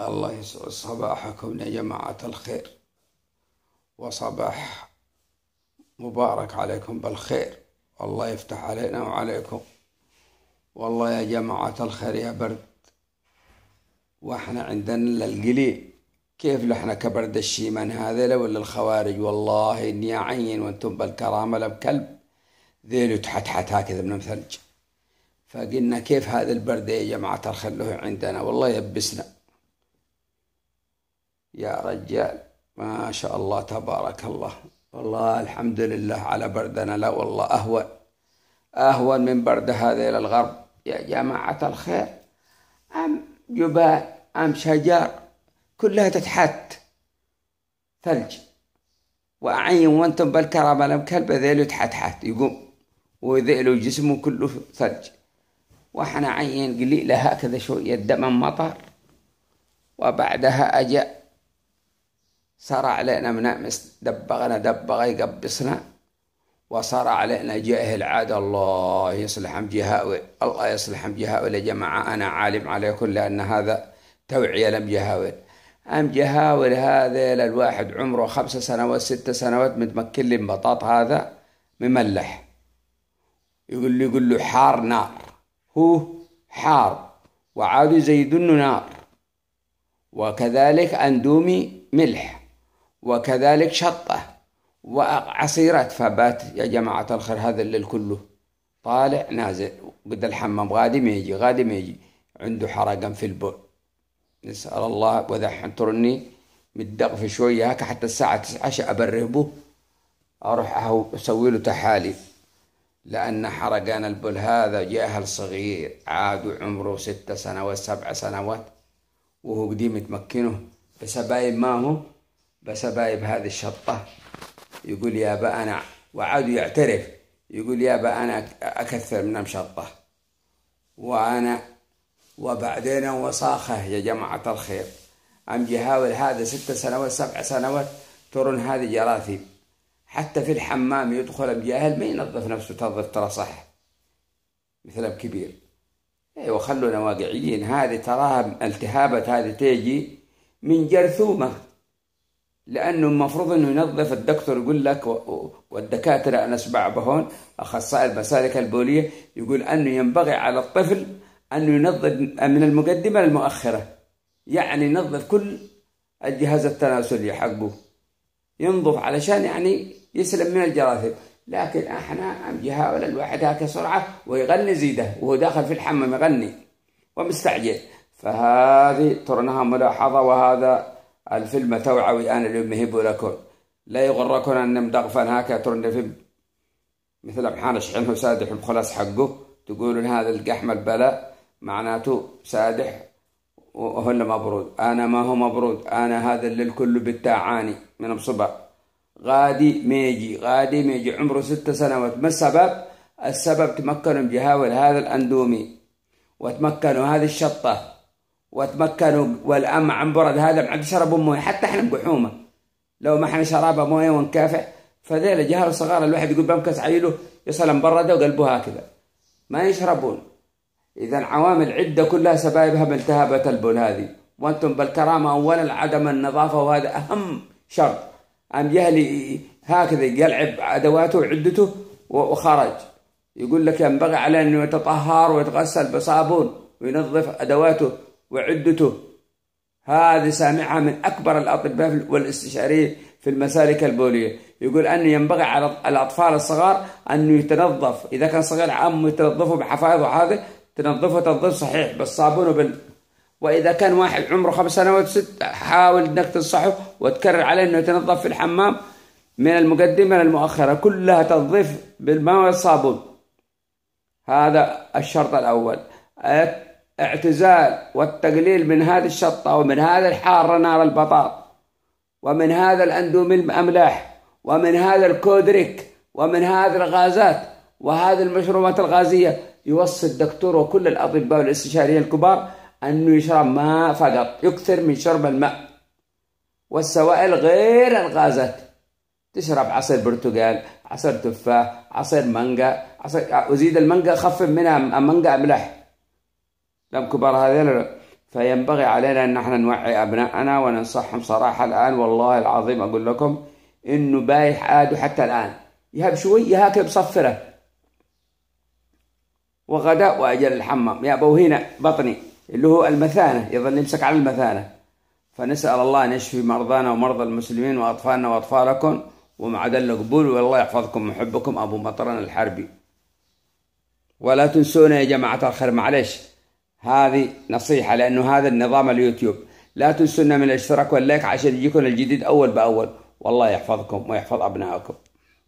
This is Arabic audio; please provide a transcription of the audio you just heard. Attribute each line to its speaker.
Speaker 1: الله يسعد صباحكم يا جماعة الخير وصباح مبارك عليكم بالخير الله يفتح علينا وعليكم والله يا جماعة الخير يا برد واحنا عندنا القليل كيف لحنا كبرد الشيمان هذيلا ولا الخوارج والله اني اعين وانتم بالكرامة لا بكلب ذيل حتى هكذا من ثلج فقلنا كيف هذا البرد يا جماعة الخير له عندنا والله يبسنا يا رجال ما شاء الله تبارك الله والله الحمد لله على بردنا لا والله أهون أهون من برد هذا إلى الغرب يا جماعة الخير أم جبال أم شجر كلها تتحت ثلج وأعين وأنتم بالكرامة لم كلب ذيلو يتحتحت يقوم وذيله جسمه كله ثلج وحنا عين قليلة هكذا شوية دم مطر وبعدها أجأ صار علينا أمس دبغنا دبغ يقبصنا وصار علينا جاهل عاد الله ام جهاوي الله ام جهاوي يا جماعة أنا عالم عليكم لأن هذا توعية لم جهاوي أم جهاول هذا الواحد عمره خمسة سنوات ستة سنوات متمكن لي بطاط هذا مملح يقول لي يقول له حار نار هو حار وعاد زيدن نار وكذلك أندومي ملح وكذلك شطة وعصيرات فبات يا جماعة الخير هذا الليل كله طالع نازل قد الحمام غادي ما يجي غادي ما يجي عنده حرقا في البول نسأل الله وذا ترني متدق في شوية هكا حتى الساعة تسعة أبره به أروح أسوي له تحاليل لأن حرقان البول هذا جاهل صغير عاد عمره ست سنوات سبع سنوات وهو قديم يتمكنه بسبايب ما هو بس بايب هذه الشطة يقول يابا أنا وعاد يعترف يقول يابا أنا أكثر من مشطة وأنا وبعدين وصاخة يا جماعة الخير أم جهاول هذا ست سنوات سبع سنوات ترون هذه جراثيم حتى في الحمام يدخل بجاهل ما ينظف نفسه تنظف ترى صح مثل كبير ايوه خلونا واقعيين هذه تراها التهابات هذه تيجي من جرثومه لانه المفروض انه ينظف الدكتور يقول لك والدكاتره انا اسمع بهون اخصائي المسالك البوليه يقول انه ينبغي على الطفل انه ينظف من المقدمه للمؤخره يعني ينظف كل الجهاز التناسلي حقه ينظف علشان يعني يسلم من الجراثيم لكن احنا عم يحاول الواحد هاك سرعه ويغني زيده وهو داخل في الحمام يغني ومستعجل فهذه ترى انها ملاحظه وهذا الفيلم توعوي أنا اليوم مهيب لكم لا يغركم أن مدغفن هكا ترن فيلم مثل ابحان شحنه سادح الخلاص حقه تقولون هذا القحم البلاء معناته سادح وهن مبرود أنا ما هو مبرود أنا هذا اللي الكل بتاعاني من مصبع غادي ميجي غادي ميجي عمره ست سنوات ما السبب؟ السبب تمكنوا من هذا الأندومي وتمكنوا هذه الشطة وتمكنوا والأم عن برد هذا عم يشربوا مويه حتى احنا بحومة لو ما احنا شرابة مويه ونكافح فذيل الجهال صغار الواحد يقول بمكس عيله يصل مبردة وقلبه هكذا ما يشربون إذا عوامل عدة كلها سبايبها التهابات البول هذه وأنتم بالكرامة أولا عدم النظافة وهذا أهم شرط أم جهلي هكذا يلعب أدواته وعدته وخرج يقول لك ينبغي على أنه يتطهر ويتغسل بصابون وينظف أدواته وعدته هذه سامعها من أكبر الأطباء والاستشاريين في المسالك البولية يقول أنه ينبغي على الأطفال الصغار أنه يتنظف إذا كان صغير عم يتنظفه بحفاظ وهذا تنظفه تنظيف صحيح بالصابون وبال وإذا كان واحد عمره خمس سنوات ست حاول أنك تنصحه وتكرر عليه أنه يتنظف في الحمام من المقدمة للمؤخرة كلها تنظيف بالماء والصابون هذا الشرط الأول اعتزال والتقليل من هذه الشطة ومن هذا الحار نار البطاط ومن هذا الأندومي الأملاح ومن هذا الكودريك ومن هذه الغازات وهذه المشروبات الغازية يوصي الدكتور وكل الأطباء والاستشاريين الكبار أنه يشرب ماء فقط يكثر من شرب الماء والسوائل غير الغازات تشرب عصير برتقال عصير تفاح عصير مانجا عصير أزيد المانجا خفف منها مانجا أملاح لم الكبار هذول فينبغي علينا ان احنا نوعي ابنائنا وننصحهم صراحه الان والله العظيم اقول لكم انه بايح ادو حتى الان يهب شوي يهاك بصفره وغداء واجل الحمام يا ابو هنا بطني اللي هو المثانه يظل يمسك على المثانه فنسال الله ان يشفي مرضانا ومرضى المسلمين واطفالنا واطفالكم ومع ذلك قبول والله يحفظكم محبكم ابو مطران الحربي ولا تنسونا يا جماعه الخير معلش هذه نصيحة لأنه هذا النظام اليوتيوب لا تنسونا من الاشتراك واللايك عشان يجيكم الجديد أول بأول والله يحفظكم ويحفظ أبنائكم